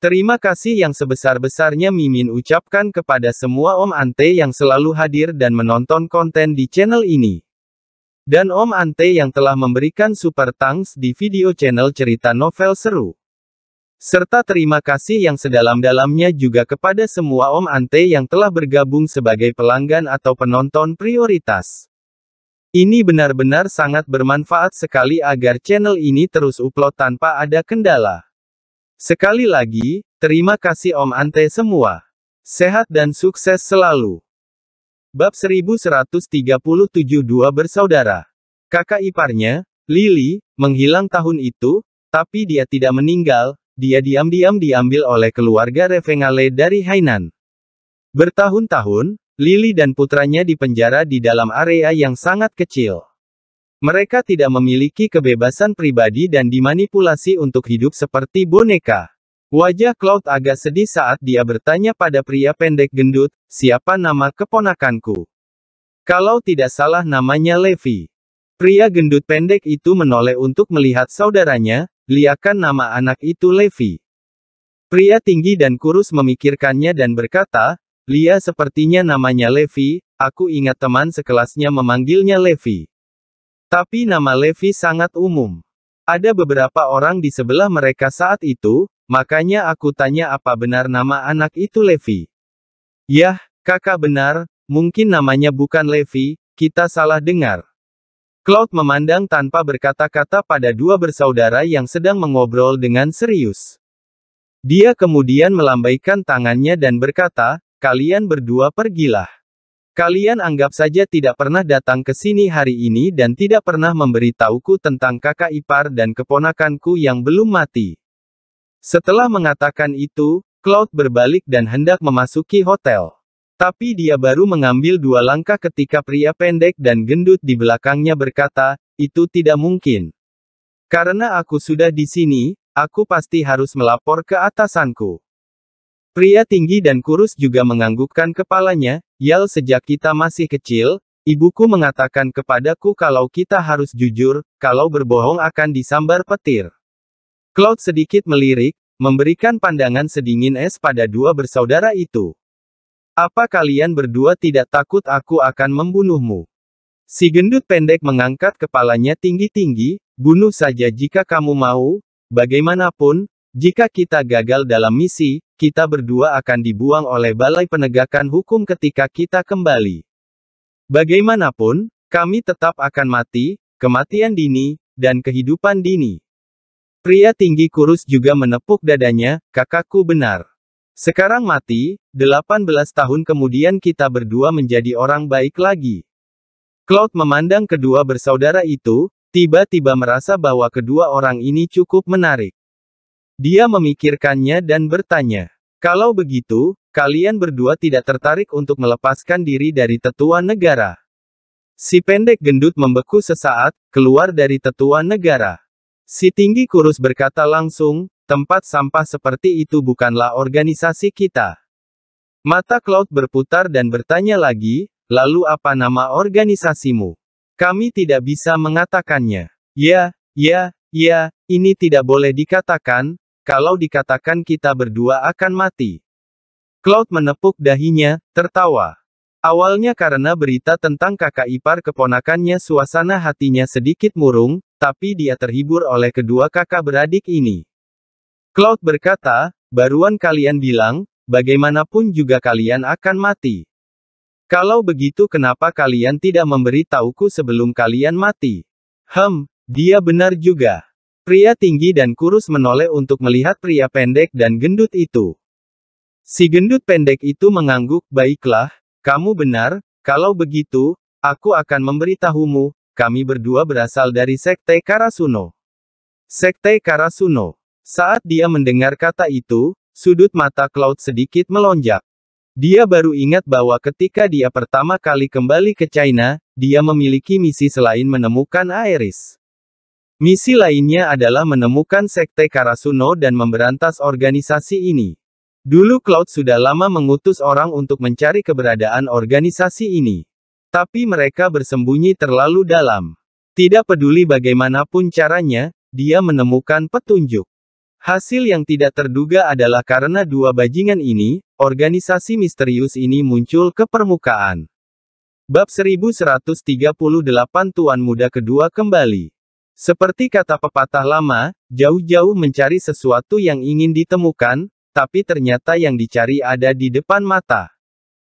Terima kasih yang sebesar-besarnya Mimin ucapkan kepada semua Om Ante yang selalu hadir dan menonton konten di channel ini. Dan Om Ante yang telah memberikan super thanks di video channel cerita novel seru. Serta terima kasih yang sedalam-dalamnya juga kepada semua Om Ante yang telah bergabung sebagai pelanggan atau penonton prioritas. Ini benar-benar sangat bermanfaat sekali agar channel ini terus upload tanpa ada kendala. Sekali lagi, terima kasih Om Ante semua. Sehat dan sukses selalu. Bab 1137 Dua Bersaudara Kakak iparnya, Lily, menghilang tahun itu, tapi dia tidak meninggal, dia diam-diam diambil oleh keluarga Revengale dari Hainan. Bertahun-tahun, Lily dan putranya dipenjara di dalam area yang sangat kecil. Mereka tidak memiliki kebebasan pribadi dan dimanipulasi untuk hidup seperti boneka. Wajah Cloud agak sedih saat dia bertanya pada pria pendek gendut, siapa nama keponakanku? Kalau tidak salah namanya Levi. Pria gendut pendek itu menoleh untuk melihat saudaranya, liakan nama anak itu Levi. Pria tinggi dan kurus memikirkannya dan berkata, Lia sepertinya namanya Levi, aku ingat teman sekelasnya memanggilnya Levi. Tapi nama Levi sangat umum. Ada beberapa orang di sebelah mereka saat itu, makanya aku tanya apa benar nama anak itu Levi. Yah, kakak benar, mungkin namanya bukan Levi, kita salah dengar. Cloud memandang tanpa berkata-kata pada dua bersaudara yang sedang mengobrol dengan serius. Dia kemudian melambaikan tangannya dan berkata, kalian berdua pergilah. Kalian anggap saja tidak pernah datang ke sini hari ini dan tidak pernah memberitahuku tentang kakak ipar dan keponakanku yang belum mati. Setelah mengatakan itu, Cloud berbalik dan hendak memasuki hotel. Tapi dia baru mengambil dua langkah ketika pria pendek dan gendut di belakangnya berkata, itu tidak mungkin. Karena aku sudah di sini, aku pasti harus melapor ke atasanku. Pria tinggi dan kurus juga menganggukkan kepalanya, Yel sejak kita masih kecil, ibuku mengatakan kepadaku kalau kita harus jujur, kalau berbohong akan disambar petir. Cloud sedikit melirik, memberikan pandangan sedingin es pada dua bersaudara itu. Apa kalian berdua tidak takut aku akan membunuhmu? Si gendut pendek mengangkat kepalanya tinggi-tinggi, bunuh saja jika kamu mau, bagaimanapun, jika kita gagal dalam misi, kita berdua akan dibuang oleh Balai Penegakan Hukum ketika kita kembali. Bagaimanapun, kami tetap akan mati, kematian dini, dan kehidupan dini. Pria tinggi kurus juga menepuk dadanya, kakakku benar. Sekarang mati, 18 tahun kemudian kita berdua menjadi orang baik lagi. Claude memandang kedua bersaudara itu, tiba-tiba merasa bahwa kedua orang ini cukup menarik. Dia memikirkannya dan bertanya, kalau begitu, kalian berdua tidak tertarik untuk melepaskan diri dari tetua negara. Si pendek gendut membeku sesaat, keluar dari tetua negara. Si tinggi kurus berkata langsung, tempat sampah seperti itu bukanlah organisasi kita. Mata Cloud berputar dan bertanya lagi, lalu apa nama organisasimu? Kami tidak bisa mengatakannya. Ya, ya, ya, ini tidak boleh dikatakan, kalau dikatakan kita berdua akan mati. Cloud menepuk dahinya, tertawa. Awalnya karena berita tentang kakak ipar keponakannya suasana hatinya sedikit murung, tapi dia terhibur oleh kedua kakak beradik ini. Cloud berkata, baruan kalian bilang, bagaimanapun juga kalian akan mati. Kalau begitu kenapa kalian tidak memberitahuku sebelum kalian mati? Hem, dia benar juga. Pria tinggi dan kurus menoleh untuk melihat pria pendek dan gendut itu. Si gendut pendek itu mengangguk, baiklah, kamu benar, kalau begitu, aku akan memberitahumu, kami berdua berasal dari Sekte Karasuno. Sekte Karasuno. Saat dia mendengar kata itu, sudut mata Cloud sedikit melonjak. Dia baru ingat bahwa ketika dia pertama kali kembali ke China, dia memiliki misi selain menemukan Aeris. Misi lainnya adalah menemukan Sekte Karasuno dan memberantas organisasi ini. Dulu Cloud sudah lama mengutus orang untuk mencari keberadaan organisasi ini. Tapi mereka bersembunyi terlalu dalam. Tidak peduli bagaimanapun caranya, dia menemukan petunjuk. Hasil yang tidak terduga adalah karena dua bajingan ini, organisasi misterius ini muncul ke permukaan. Bab 1138 Tuan Muda Kedua kembali. Seperti kata pepatah lama, jauh-jauh mencari sesuatu yang ingin ditemukan, tapi ternyata yang dicari ada di depan mata.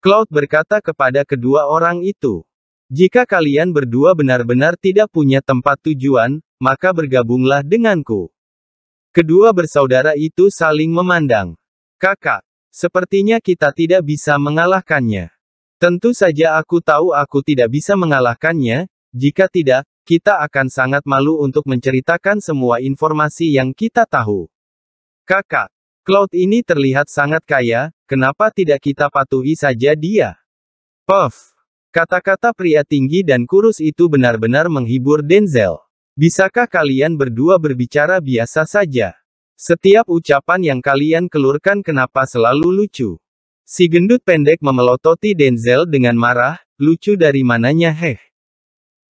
Cloud berkata kepada kedua orang itu, "Jika kalian berdua benar-benar tidak punya tempat tujuan, maka bergabunglah denganku." Kedua bersaudara itu saling memandang. "Kakak, sepertinya kita tidak bisa mengalahkannya. Tentu saja aku tahu aku tidak bisa mengalahkannya, jika tidak, kita akan sangat malu untuk menceritakan semua informasi yang kita tahu. Kakak, cloud ini terlihat sangat kaya, kenapa tidak kita patuhi saja dia? Puff. Kata-kata pria tinggi dan kurus itu benar-benar menghibur Denzel. Bisakah kalian berdua berbicara biasa saja? Setiap ucapan yang kalian keluarkan kenapa selalu lucu? Si gendut pendek memelototi Denzel dengan marah, lucu dari mananya heh.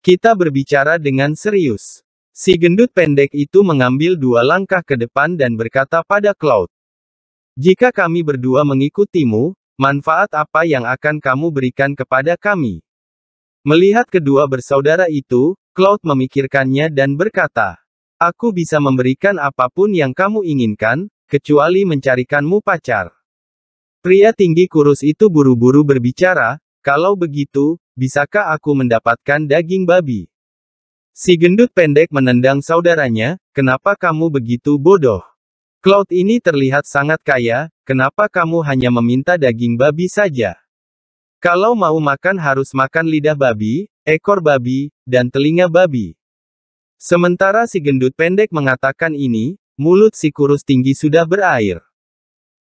Kita berbicara dengan serius. Si gendut pendek itu mengambil dua langkah ke depan dan berkata pada Cloud. Jika kami berdua mengikutimu, manfaat apa yang akan kamu berikan kepada kami? Melihat kedua bersaudara itu, Cloud memikirkannya dan berkata, Aku bisa memberikan apapun yang kamu inginkan, kecuali mencarikanmu pacar. Pria tinggi kurus itu buru-buru berbicara, kalau begitu, bisakah aku mendapatkan daging babi? Si gendut pendek menendang saudaranya, kenapa kamu begitu bodoh? Cloud ini terlihat sangat kaya, kenapa kamu hanya meminta daging babi saja? Kalau mau makan harus makan lidah babi, ekor babi, dan telinga babi. Sementara si gendut pendek mengatakan ini, mulut si kurus tinggi sudah berair.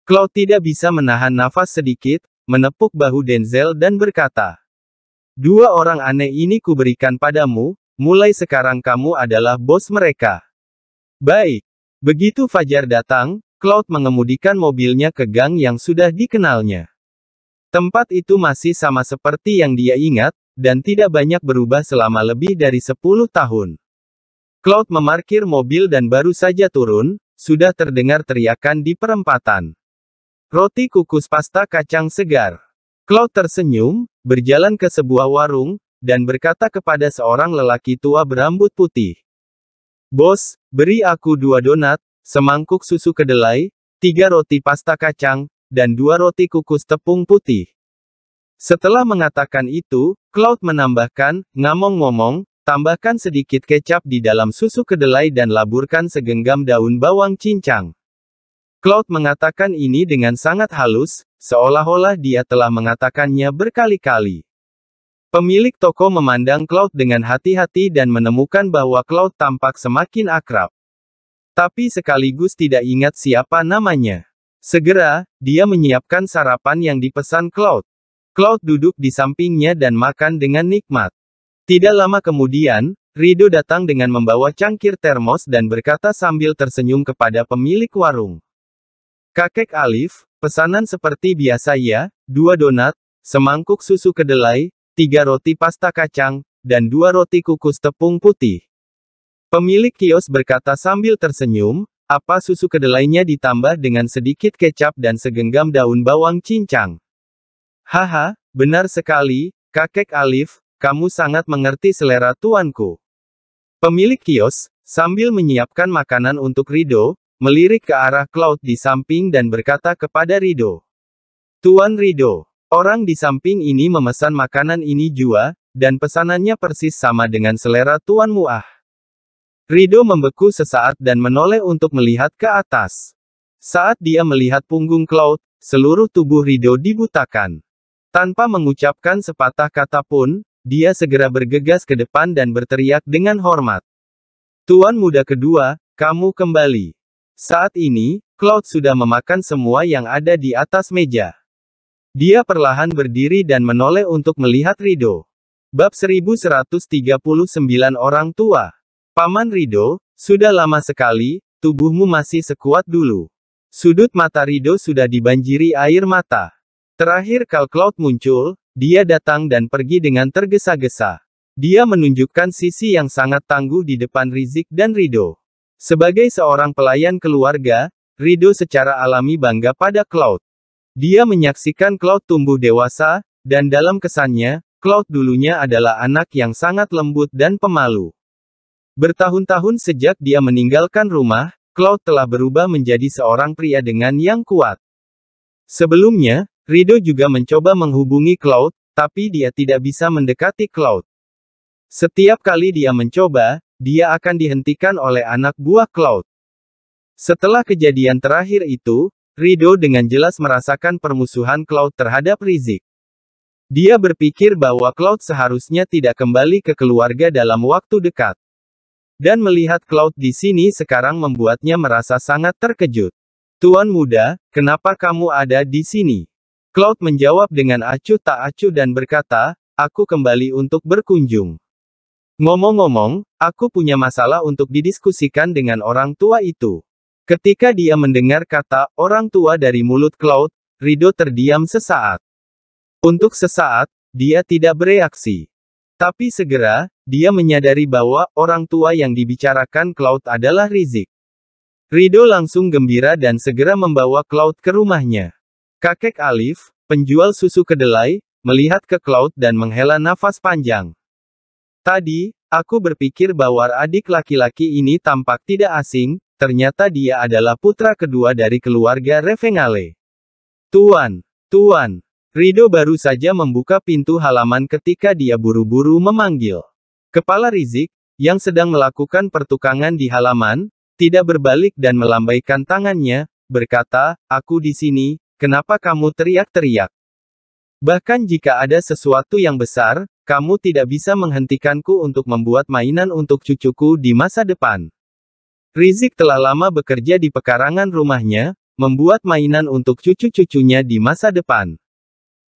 Cloud tidak bisa menahan nafas sedikit, menepuk bahu Denzel dan berkata, Dua orang aneh ini kuberikan padamu, mulai sekarang kamu adalah bos mereka. Baik. Begitu Fajar datang, Cloud mengemudikan mobilnya ke gang yang sudah dikenalnya. Tempat itu masih sama seperti yang dia ingat, dan tidak banyak berubah selama lebih dari 10 tahun. Cloud memarkir mobil dan baru saja turun, sudah terdengar teriakan di perempatan. Roti kukus pasta kacang segar. Cloud tersenyum, berjalan ke sebuah warung, dan berkata kepada seorang lelaki tua berambut putih. Bos, beri aku dua donat, semangkuk susu kedelai, tiga roti pasta kacang, dan dua roti kukus tepung putih. Setelah mengatakan itu, Cloud menambahkan, ngomong-ngomong, tambahkan sedikit kecap di dalam susu kedelai dan laburkan segenggam daun bawang cincang. Cloud mengatakan ini dengan sangat halus, seolah-olah dia telah mengatakannya berkali-kali. Pemilik toko memandang Cloud dengan hati-hati dan menemukan bahwa Cloud tampak semakin akrab. Tapi sekaligus tidak ingat siapa namanya. Segera, dia menyiapkan sarapan yang dipesan Cloud. Cloud duduk di sampingnya dan makan dengan nikmat. Tidak lama kemudian, Rido datang dengan membawa cangkir termos dan berkata sambil tersenyum kepada pemilik warung. Kakek Alif, Pesanan seperti biasa ya, dua donat, semangkuk susu kedelai, tiga roti pasta kacang, dan dua roti kukus tepung putih. Pemilik kios berkata sambil tersenyum, apa susu kedelainya ditambah dengan sedikit kecap dan segenggam daun bawang cincang. Haha, benar sekali, kakek Alif, kamu sangat mengerti selera tuanku. Pemilik kios, sambil menyiapkan makanan untuk Rido, melirik ke arah Cloud di samping dan berkata kepada Rido. Tuan Rido, orang di samping ini memesan makanan ini jua, dan pesanannya persis sama dengan selera Tuan Muah. Rido membeku sesaat dan menoleh untuk melihat ke atas. Saat dia melihat punggung Cloud, seluruh tubuh Rido dibutakan. Tanpa mengucapkan sepatah kata pun, dia segera bergegas ke depan dan berteriak dengan hormat. Tuan muda kedua, kamu kembali. Saat ini, Cloud sudah memakan semua yang ada di atas meja. Dia perlahan berdiri dan menoleh untuk melihat Rido. Bab 1139 Orang Tua Paman Rido, sudah lama sekali, tubuhmu masih sekuat dulu. Sudut mata Rido sudah dibanjiri air mata. Terakhir Kal Cloud muncul, dia datang dan pergi dengan tergesa-gesa. Dia menunjukkan sisi yang sangat tangguh di depan Rizik dan Rido. Sebagai seorang pelayan keluarga, Rido secara alami bangga pada Cloud. Dia menyaksikan Cloud tumbuh dewasa, dan dalam kesannya, Cloud dulunya adalah anak yang sangat lembut dan pemalu. Bertahun-tahun sejak dia meninggalkan rumah, Cloud telah berubah menjadi seorang pria dengan yang kuat. Sebelumnya, Rido juga mencoba menghubungi Cloud, tapi dia tidak bisa mendekati Cloud. Setiap kali dia mencoba, dia akan dihentikan oleh anak buah Cloud. Setelah kejadian terakhir itu, Rido dengan jelas merasakan permusuhan Cloud terhadap Rizik. Dia berpikir bahwa Cloud seharusnya tidak kembali ke keluarga dalam waktu dekat. Dan melihat Cloud di sini sekarang membuatnya merasa sangat terkejut. Tuan muda, kenapa kamu ada di sini? Cloud menjawab dengan acuh tak acuh dan berkata, aku kembali untuk berkunjung. Ngomong-ngomong, aku punya masalah untuk didiskusikan dengan orang tua itu. Ketika dia mendengar kata orang tua dari mulut Cloud, Rido terdiam sesaat. Untuk sesaat, dia tidak bereaksi. Tapi segera, dia menyadari bahwa orang tua yang dibicarakan Cloud adalah Rizik. Rido langsung gembira dan segera membawa Cloud ke rumahnya. Kakek Alif, penjual susu kedelai, melihat ke Cloud dan menghela nafas panjang. Tadi, aku berpikir bahwa adik laki-laki ini tampak tidak asing, ternyata dia adalah putra kedua dari keluarga Revengale. Tuan, Tuan, Rido baru saja membuka pintu halaman ketika dia buru-buru memanggil. Kepala Rizik, yang sedang melakukan pertukangan di halaman, tidak berbalik dan melambaikan tangannya, berkata, aku di sini, kenapa kamu teriak-teriak? Bahkan jika ada sesuatu yang besar, kamu tidak bisa menghentikanku untuk membuat mainan untuk cucuku di masa depan. Rizik telah lama bekerja di pekarangan rumahnya, membuat mainan untuk cucu-cucunya di masa depan.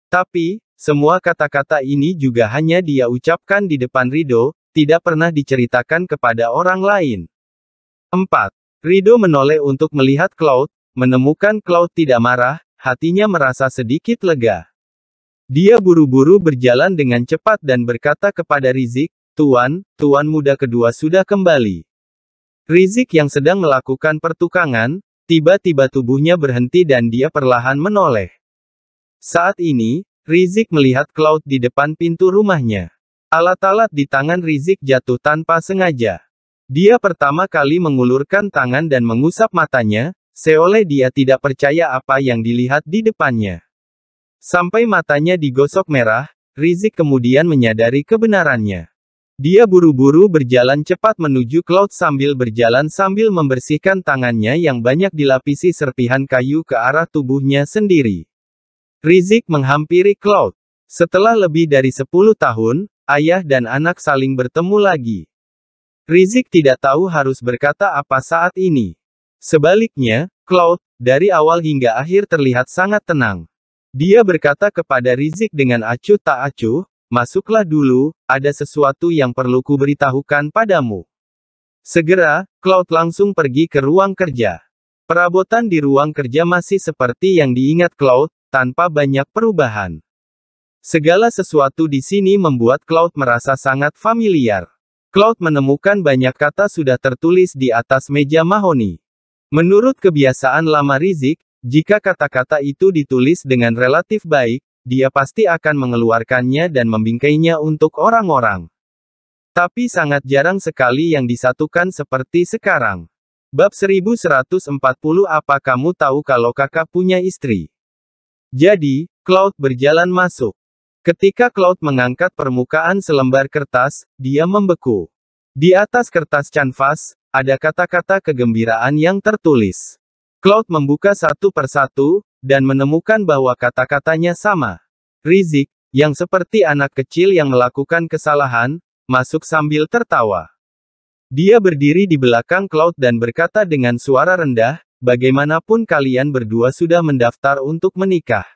Tapi, semua kata-kata ini juga hanya dia ucapkan di depan Rido, tidak pernah diceritakan kepada orang lain. 4. Rido menoleh untuk melihat Cloud, menemukan Cloud tidak marah, hatinya merasa sedikit lega. Dia buru-buru berjalan dengan cepat dan berkata kepada Rizik, Tuan, Tuan muda kedua sudah kembali. Rizik yang sedang melakukan pertukangan, tiba-tiba tubuhnya berhenti dan dia perlahan menoleh. Saat ini, Rizik melihat Cloud di depan pintu rumahnya. Alat-alat di tangan Rizik jatuh tanpa sengaja. Dia pertama kali mengulurkan tangan dan mengusap matanya, seolah dia tidak percaya apa yang dilihat di depannya. Sampai matanya digosok merah, Rizik kemudian menyadari kebenarannya. Dia buru-buru berjalan cepat menuju Cloud sambil berjalan sambil membersihkan tangannya yang banyak dilapisi serpihan kayu ke arah tubuhnya sendiri. Rizik menghampiri Cloud. Setelah lebih dari 10 tahun, ayah dan anak saling bertemu lagi. Rizik tidak tahu harus berkata apa saat ini. Sebaliknya, Cloud, dari awal hingga akhir terlihat sangat tenang. Dia berkata kepada Rizik dengan acuh tak acuh, masuklah dulu, ada sesuatu yang perlu kuberitahukan padamu. Segera, Cloud langsung pergi ke ruang kerja. Perabotan di ruang kerja masih seperti yang diingat Cloud, tanpa banyak perubahan. Segala sesuatu di sini membuat Cloud merasa sangat familiar. Cloud menemukan banyak kata sudah tertulis di atas meja mahoni. Menurut kebiasaan lama Rizik, jika kata-kata itu ditulis dengan relatif baik, dia pasti akan mengeluarkannya dan membingkainya untuk orang-orang. Tapi sangat jarang sekali yang disatukan seperti sekarang. Bab 1140 Apa kamu tahu kalau kakak punya istri? Jadi, Cloud berjalan masuk. Ketika Cloud mengangkat permukaan selembar kertas, dia membeku. Di atas kertas canvas, ada kata-kata kegembiraan yang tertulis. Cloud membuka satu persatu, dan menemukan bahwa kata-katanya sama. Rizik, yang seperti anak kecil yang melakukan kesalahan, masuk sambil tertawa. Dia berdiri di belakang Cloud dan berkata dengan suara rendah, bagaimanapun kalian berdua sudah mendaftar untuk menikah.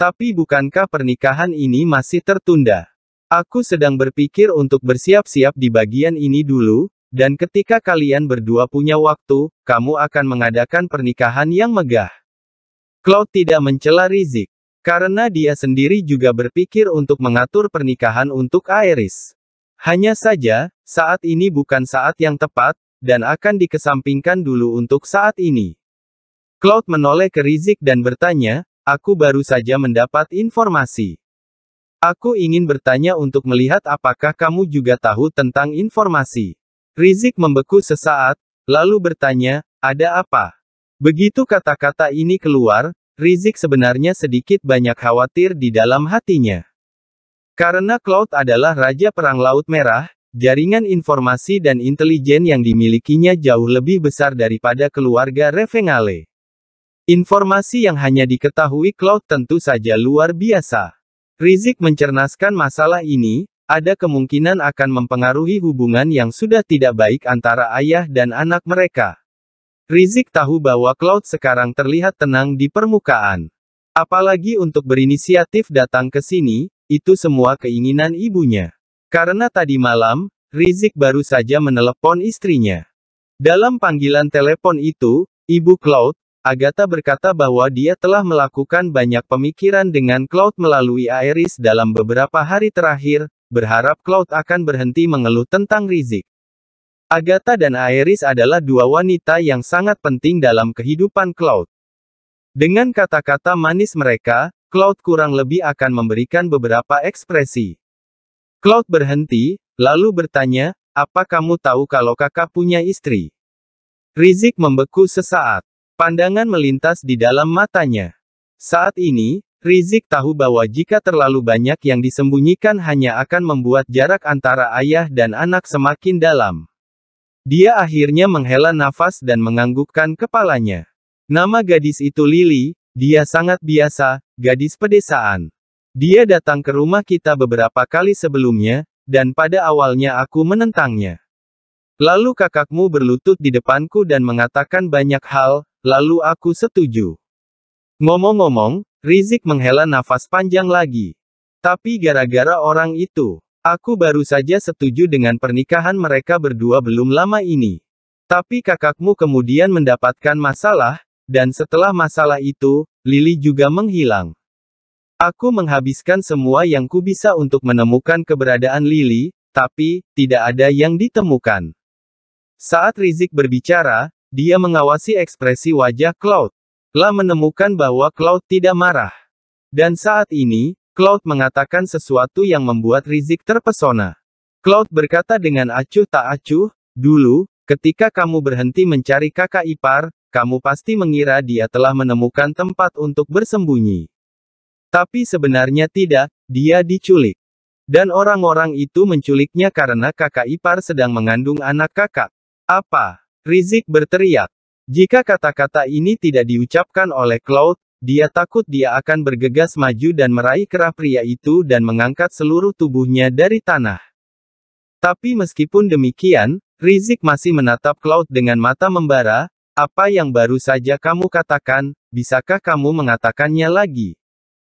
Tapi bukankah pernikahan ini masih tertunda? Aku sedang berpikir untuk bersiap-siap di bagian ini dulu, dan ketika kalian berdua punya waktu, kamu akan mengadakan pernikahan yang megah. Cloud tidak mencela Rizik. Karena dia sendiri juga berpikir untuk mengatur pernikahan untuk Iris. Hanya saja, saat ini bukan saat yang tepat, dan akan dikesampingkan dulu untuk saat ini. Cloud menoleh ke Rizik dan bertanya, aku baru saja mendapat informasi. Aku ingin bertanya untuk melihat apakah kamu juga tahu tentang informasi. Rizik membeku sesaat, lalu bertanya, ada apa? Begitu kata-kata ini keluar, Rizik sebenarnya sedikit banyak khawatir di dalam hatinya. Karena Cloud adalah Raja Perang Laut Merah, jaringan informasi dan intelijen yang dimilikinya jauh lebih besar daripada keluarga Revengale. Informasi yang hanya diketahui Cloud tentu saja luar biasa. Rizik mencernaskan masalah ini, ada kemungkinan akan mempengaruhi hubungan yang sudah tidak baik antara ayah dan anak mereka. Rizik tahu bahwa Cloud sekarang terlihat tenang di permukaan. Apalagi untuk berinisiatif datang ke sini, itu semua keinginan ibunya. Karena tadi malam, Rizik baru saja menelepon istrinya. Dalam panggilan telepon itu, ibu Cloud, Agatha berkata bahwa dia telah melakukan banyak pemikiran dengan Cloud melalui Aeris dalam beberapa hari terakhir, berharap Cloud akan berhenti mengeluh tentang Rizik. Agatha dan Iris adalah dua wanita yang sangat penting dalam kehidupan Cloud. Dengan kata-kata manis mereka, Cloud kurang lebih akan memberikan beberapa ekspresi. Cloud berhenti, lalu bertanya, apa kamu tahu kalau kakak punya istri? Rizik membeku sesaat. Pandangan melintas di dalam matanya. Saat ini, Rizik tahu bahwa jika terlalu banyak yang disembunyikan hanya akan membuat jarak antara ayah dan anak semakin dalam. Dia akhirnya menghela nafas dan menganggukkan kepalanya. Nama gadis itu Lili, dia sangat biasa, gadis pedesaan. Dia datang ke rumah kita beberapa kali sebelumnya, dan pada awalnya aku menentangnya. Lalu kakakmu berlutut di depanku dan mengatakan banyak hal, lalu aku setuju. Ngomong-ngomong, Rizik menghela nafas panjang lagi. Tapi gara-gara orang itu, aku baru saja setuju dengan pernikahan mereka berdua belum lama ini. Tapi kakakmu kemudian mendapatkan masalah, dan setelah masalah itu, Lily juga menghilang. Aku menghabiskan semua yang ku bisa untuk menemukan keberadaan Lily, tapi tidak ada yang ditemukan. Saat Rizik berbicara, dia mengawasi ekspresi wajah Cloud telah menemukan bahwa Cloud tidak marah. Dan saat ini, Cloud mengatakan sesuatu yang membuat Rizik terpesona. Cloud berkata dengan acuh tak acuh, dulu, ketika kamu berhenti mencari kakak ipar, kamu pasti mengira dia telah menemukan tempat untuk bersembunyi. Tapi sebenarnya tidak, dia diculik. Dan orang-orang itu menculiknya karena kakak ipar sedang mengandung anak kakak. Apa? Rizik berteriak. Jika kata-kata ini tidak diucapkan oleh Cloud, dia takut dia akan bergegas maju dan meraih kerah pria itu dan mengangkat seluruh tubuhnya dari tanah. Tapi meskipun demikian, Rizik masih menatap Cloud dengan mata membara, apa yang baru saja kamu katakan, bisakah kamu mengatakannya lagi?